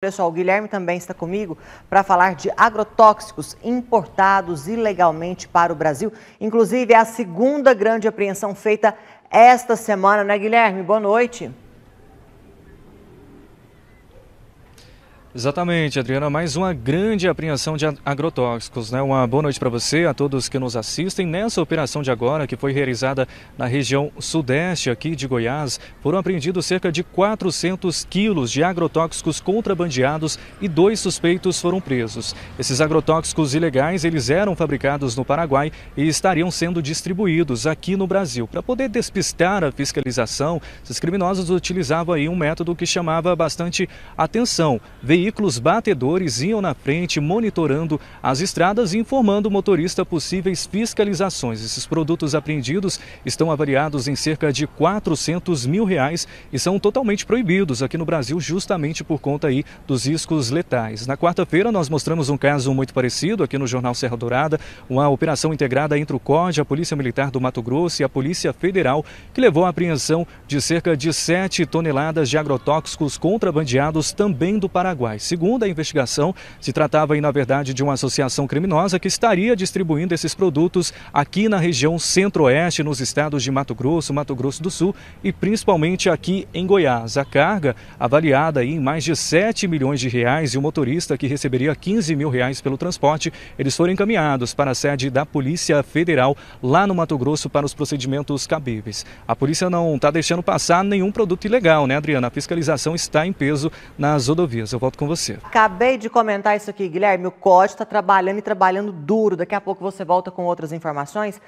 Pessoal, o Guilherme também está comigo para falar de agrotóxicos importados ilegalmente para o Brasil. Inclusive, é a segunda grande apreensão feita esta semana, né, Guilherme? Boa noite. Exatamente, Adriana. Mais uma grande apreensão de agrotóxicos. Né? Uma boa noite para você, a todos que nos assistem. Nessa operação de agora, que foi realizada na região sudeste aqui de Goiás, foram apreendidos cerca de 400 quilos de agrotóxicos contrabandeados e dois suspeitos foram presos. Esses agrotóxicos ilegais, eles eram fabricados no Paraguai e estariam sendo distribuídos aqui no Brasil. Para poder despistar a fiscalização, esses criminosos utilizavam aí um método que chamava bastante atenção. Veio veículos batedores iam na frente monitorando as estradas e informando o motorista possíveis fiscalizações. Esses produtos apreendidos estão avaliados em cerca de 400 mil reais e são totalmente proibidos aqui no Brasil justamente por conta aí dos riscos letais. Na quarta-feira nós mostramos um caso muito parecido aqui no Jornal Serra Dourada, uma operação integrada entre o COD, a Polícia Militar do Mato Grosso e a Polícia Federal que levou à apreensão de cerca de 7 toneladas de agrotóxicos contrabandeados também do Paraguai. Segundo a investigação, se tratava aí, na verdade, de uma associação criminosa que estaria distribuindo esses produtos aqui na região centro-oeste, nos estados de Mato Grosso, Mato Grosso do Sul e principalmente aqui em Goiás. A carga, avaliada em mais de 7 milhões de reais, e o motorista que receberia 15 mil reais pelo transporte, eles foram encaminhados para a sede da Polícia Federal lá no Mato Grosso para os procedimentos cabíveis. A polícia não está deixando passar nenhum produto ilegal, né, Adriana? A fiscalização está em peso nas rodovias. Eu volto com você. Acabei de comentar isso aqui, Guilherme. O COD está trabalhando e trabalhando duro. Daqui a pouco você volta com outras informações.